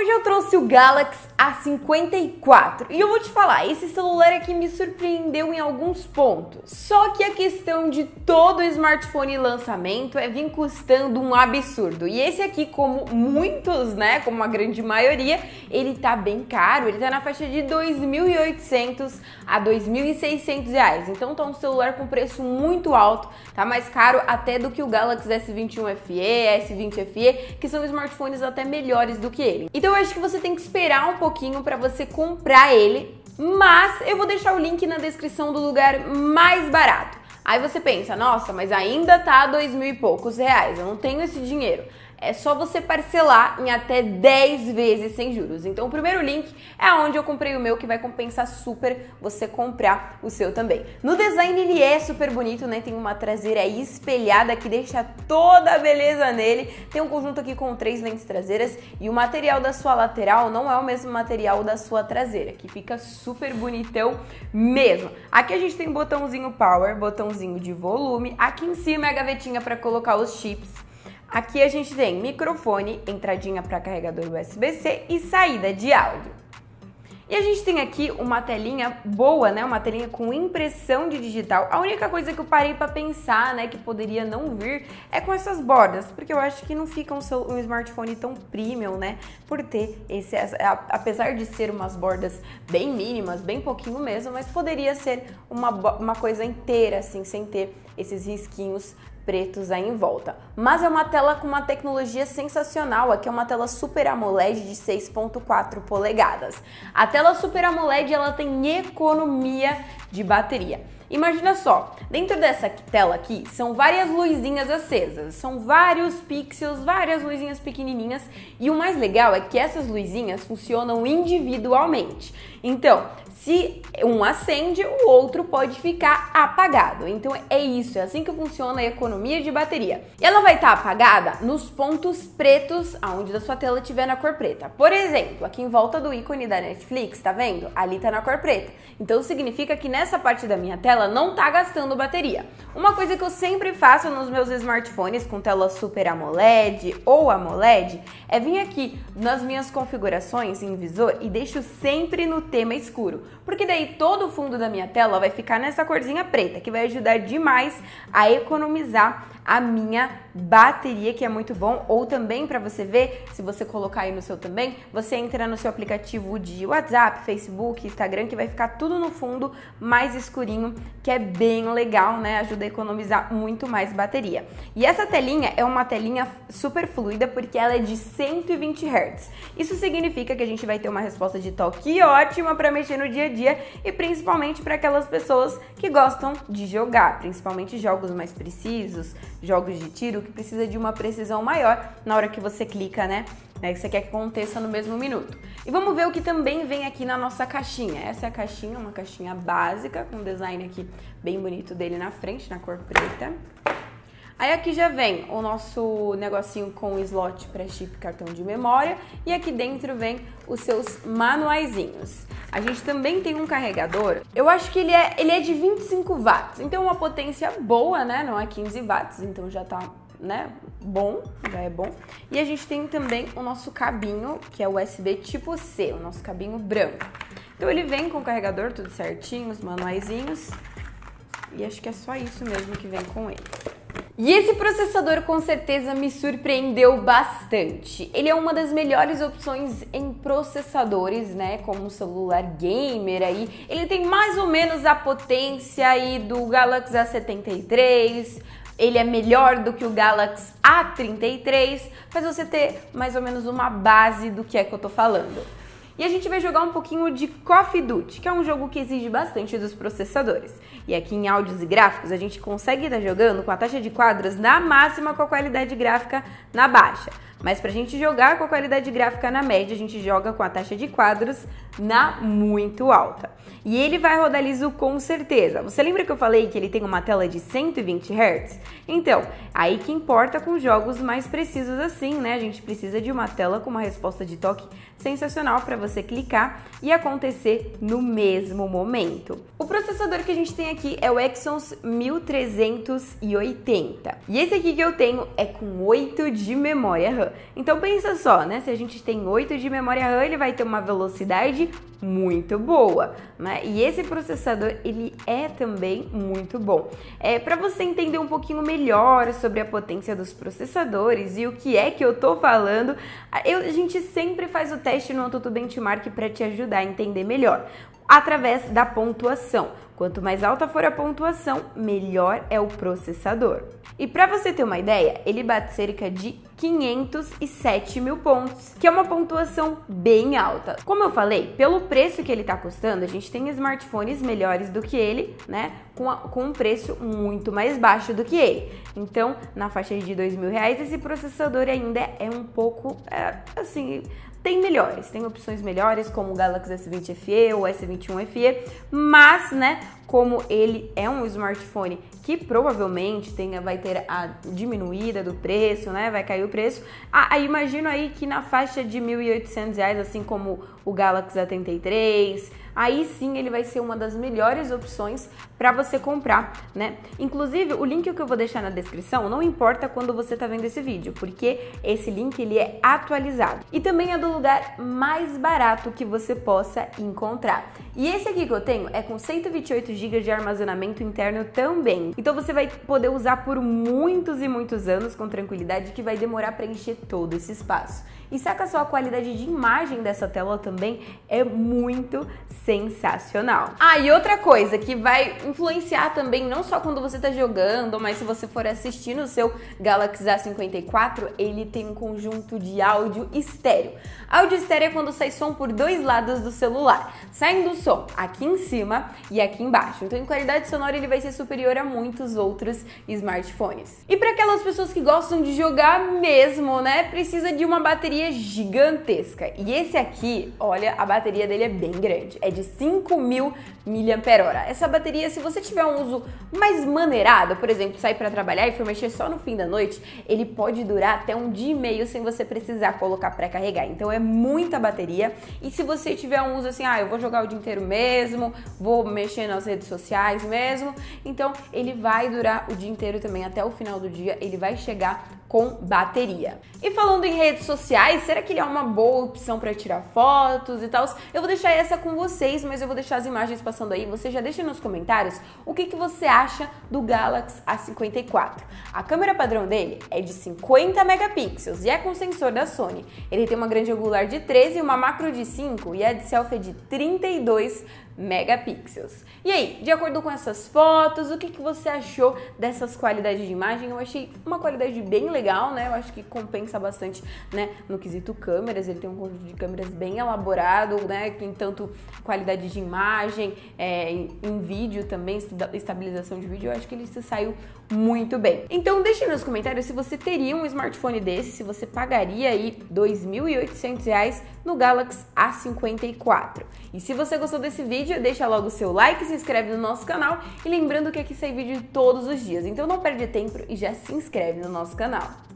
Hoje eu trouxe o Galaxy A54 e eu vou te falar, esse celular aqui me surpreendeu em alguns pontos. Só que a questão de todo smartphone lançamento é vir custando um absurdo. E esse aqui, como muitos, né, como a grande maioria, ele tá bem caro, ele tá na faixa de 2.800 a 2.600 reais. Então tá um celular com preço muito alto, tá mais caro até do que o Galaxy S21 FE, S20 FE, que são smartphones até melhores do que ele. Então então eu acho que você tem que esperar um pouquinho para você comprar ele, mas eu vou deixar o link na descrição do lugar mais barato. Aí você pensa, nossa, mas ainda tá dois mil e poucos reais, eu não tenho esse dinheiro é só você parcelar em até 10 vezes sem juros. Então o primeiro link é onde eu comprei o meu que vai compensar super você comprar o seu também. No design ele é super bonito, né? Tem uma traseira espelhada que deixa toda a beleza nele. Tem um conjunto aqui com três lentes traseiras e o material da sua lateral não é o mesmo material da sua traseira, que fica super bonitão mesmo. Aqui a gente tem botãozinho power, botãozinho de volume, aqui em cima é a gavetinha para colocar os chips Aqui a gente tem microfone, entradinha para carregador USB-C e saída de áudio. E a gente tem aqui uma telinha boa, né? Uma telinha com impressão de digital. A única coisa que eu parei para pensar, né, que poderia não vir é com essas bordas, porque eu acho que não fica um, seu, um smartphone tão premium, né? Por ter esse apesar de ser umas bordas bem mínimas, bem pouquinho mesmo, mas poderia ser uma, uma coisa inteira assim, sem ter esses risquinhos pretos aí em volta. Mas é uma tela com uma tecnologia sensacional, aqui é uma tela Super AMOLED de 6.4 polegadas. A tela Super AMOLED ela tem economia de bateria. Imagina só, dentro dessa tela aqui são várias luzinhas acesas, são vários pixels, várias luzinhas pequenininhas e o mais legal é que essas luzinhas funcionam individualmente. Então, se um acende, o outro pode ficar apagado. Então é isso, é assim que funciona a economia de bateria. E ela vai estar tá apagada nos pontos pretos aonde da sua tela tiver na cor preta. Por exemplo, aqui em volta do ícone da Netflix, tá vendo? Ali tá na cor preta. Então significa que nessa parte da minha tela não tá gastando bateria. Uma coisa que eu sempre faço nos meus smartphones com tela Super AMOLED ou AMOLED é vir aqui nas minhas configurações em visor e deixo sempre no tema escuro porque daí todo o fundo da minha tela vai ficar nessa corzinha preta, que vai ajudar demais a economizar a minha bateria, que é muito bom. Ou também para você ver, se você colocar aí no seu também, você entra no seu aplicativo de WhatsApp, Facebook, Instagram, que vai ficar tudo no fundo mais escurinho, que é bem legal, né? Ajuda a economizar muito mais bateria. E essa telinha é uma telinha super fluida porque ela é de 120 Hz. Isso significa que a gente vai ter uma resposta de toque ótima para mexer no dia a dia e principalmente para aquelas pessoas que gostam de jogar, principalmente jogos mais precisos, jogos de tiro que precisa de uma precisão maior na hora que você clica, né? né que você quer que aconteça no mesmo minuto. E vamos ver o que também vem aqui na nossa caixinha. Essa é a caixinha, uma caixinha básica, com um design aqui bem bonito dele na frente, na cor preta. Aí aqui já vem o nosso negocinho com slot para chip cartão de memória e aqui dentro vem os seus manuaizinhos a gente também tem um carregador. Eu acho que ele é, ele é de 25 watts, então uma potência boa, né? Não é 15 watts, então já tá né, bom, já é bom. E a gente tem também o nosso cabinho, que é USB tipo C, o nosso cabinho branco. Então ele vem com o carregador tudo certinho, os manuaizinhos. E acho que é só isso mesmo que vem com ele. E esse processador com certeza me surpreendeu bastante. Ele é uma das melhores opções em processadores, né, como um celular gamer aí. Ele tem mais ou menos a potência aí do Galaxy A73, ele é melhor do que o Galaxy A33, faz você ter mais ou menos uma base do que é que eu tô falando. E a gente vai jogar um pouquinho de Coffee Duty, que é um jogo que exige bastante dos processadores. E aqui em áudios e gráficos a gente consegue estar jogando com a taxa de quadros na máxima com a qualidade gráfica na baixa. Mas para a gente jogar com a qualidade gráfica na média, a gente joga com a taxa de quadros na muito alta. E ele vai rodar liso com certeza. Você lembra que eu falei que ele tem uma tela de 120 Hz? Então, aí que importa com jogos mais precisos assim, né? A gente precisa de uma tela com uma resposta de toque sensacional para você clicar e acontecer no mesmo momento. O processador que a gente tem aqui é o Exynos 1380. E esse aqui que eu tenho é com 8 de memória RAM. Então pensa só, né? Se a gente tem 8 de memória RAM, ele vai ter uma velocidade muito boa, né? E esse processador ele é também muito bom. É para você entender um pouquinho melhor sobre a potência dos processadores e o que é que eu tô falando, eu, a gente sempre faz o teste no AutoTu Benchmark para te ajudar a entender melhor através da pontuação. Quanto mais alta for a pontuação, melhor é o processador. E para você ter uma ideia, ele bate cerca de 507 mil pontos, que é uma pontuação bem alta. Como eu falei, pelo preço que ele está custando, a gente tem smartphones melhores do que ele, né? Com, a, com um preço muito mais baixo do que ele. Então, na faixa de dois mil reais, esse processador ainda é um pouco, é, assim, tem melhores, tem opções melhores como o Galaxy S20 FE ou S21 FE, mas, né, como ele é um smartphone que provavelmente tenha, vai ter a diminuída do preço, né, vai cair o preço, a imagino aí que na faixa de R$ 1.800, assim como o Galaxy A33, aí sim ele vai ser uma das melhores opções para você comprar, né? Inclusive, o link que eu vou deixar na descrição não importa quando você tá vendo esse vídeo, porque esse link ele é atualizado. E também é do lugar mais barato que você possa encontrar. E esse aqui que eu tenho é com 128 GB de armazenamento interno também. Então você vai poder usar por muitos e muitos anos com tranquilidade que vai demorar para encher todo esse espaço. E saca só a qualidade de imagem dessa tela também é muito sensacional. Ah, e outra coisa que vai influenciar também, não só quando você está jogando, mas se você for assistir no seu Galaxy A54, ele tem um conjunto de áudio estéreo. Áudio estéreo é quando sai som por dois lados do celular, saindo o som aqui em cima e aqui embaixo. Então, em qualidade sonora, ele vai ser superior a muitos outros smartphones. E para aquelas pessoas que gostam de jogar mesmo, né, precisa de uma bateria gigantesca. E esse aqui, olha, a bateria dele é bem grande. É é de 5.000 mAh. Essa bateria, se você tiver um uso mais maneirado, por exemplo, sair para trabalhar e for mexer só no fim da noite, ele pode durar até um dia e meio sem você precisar colocar para carregar. Então é muita bateria. E se você tiver um uso assim, ah, eu vou jogar o dia inteiro mesmo, vou mexer nas redes sociais mesmo, então ele vai durar o dia inteiro também até o final do dia, ele vai chegar com bateria. E falando em redes sociais, será que ele é uma boa opção para tirar fotos e tal? Eu vou deixar essa com vocês, mas eu vou deixar as imagens passando aí. Você já deixa nos comentários o que, que você acha do Galaxy A54. A câmera padrão dele é de 50 megapixels e é com sensor da Sony. Ele tem uma grande angular de 13, uma macro de 5 e a é de selfie de 32 megapixels. E aí, de acordo com essas fotos, o que, que você achou dessas qualidades de imagem? Eu achei uma qualidade bem legal legal, né? Eu acho que compensa bastante, né? No quesito câmeras, ele tem um conjunto de câmeras bem elaborado, né? Tem tanto qualidade de imagem, é, em, em vídeo também, estabilização de vídeo. Eu acho que ele se saiu muito bem. Então deixe nos comentários se você teria um smartphone desse, se você pagaria aí R$ 2.800 no Galaxy A54. E se você gostou desse vídeo, deixa logo o seu like, se inscreve no nosso canal e lembrando que aqui sai vídeo todos os dias, então não perde tempo e já se inscreve no nosso canal.